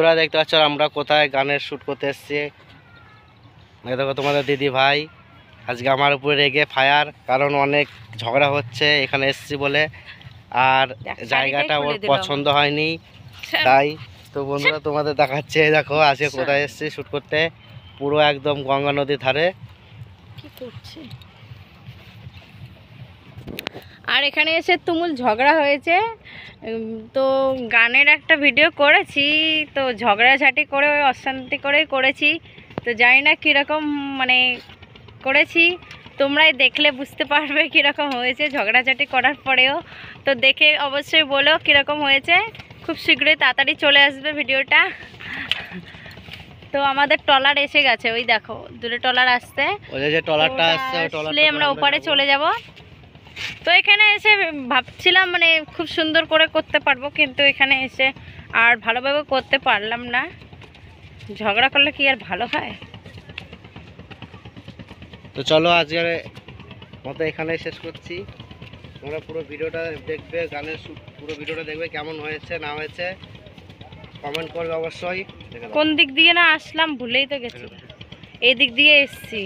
বন্ধুরা দেখতে পাচ্ছ আমরা কোথায় গানের শ্যুট করতে এসছি দেখো তোমাদের দিদি ভাই আজকে আমার উপরে রেগে ফায়ার কারণ অনেক ঝগড়া হচ্ছে এখানে এসছি বলে আর জায়গাটা ওর পছন্দ হয়নি হ্যাঁ। তাই তো বন্ধুরা তোমাদের দেখাচ্ছে দেখো আজকে আচ্ছা। কোথায় এসছি শ্যুট করতে পুরো একদম গঙ্গা নদীর ধারে আর এখানে এসে তুমুল ঝগড়া হয়েছে তো গানের একটা ভিডিও করেছি তো ঝগড়াঝাটি করে ওই অশান্তি করেই করেছি তো জানি না কীরকম মানে করেছি তোমরাই দেখলে বুঝতে পারবে কীরকম হয়েছে ঝগড়াঝাটি করার পরেও তো দেখে অবশ্যই বলো কীরকম হয়েছে খুব শীঘ্রই তাড়াতাড়ি চলে আসবে ভিডিওটা তো আমাদের টলার এসে গেছে ওই দেখো দূরে টলার আসতে আমরা ওপারে চলে যাব তো এখানে এসে ভাবছিলাম মানে খুব সুন্দর করে করতে পারবো কিন্তু এখানে এসে আর ভালোভাবে করতে পারলাম না ঝগড়া করলে কি আর ভালো হয় তো চলো আজকের মতো এখানে শেষ করছি তোমরা পুরো ভিডিওটা দেখবে গানের পুরো ভিডিওটা দেখবে কেমন হয়েছে না হয়েছে কমেন্ট করবে অবশ্যই কোন দিক দিয়ে না আসলাম ভুলেই তো গেছি হ্যাঁ। এই দিক দিয়ে এসছি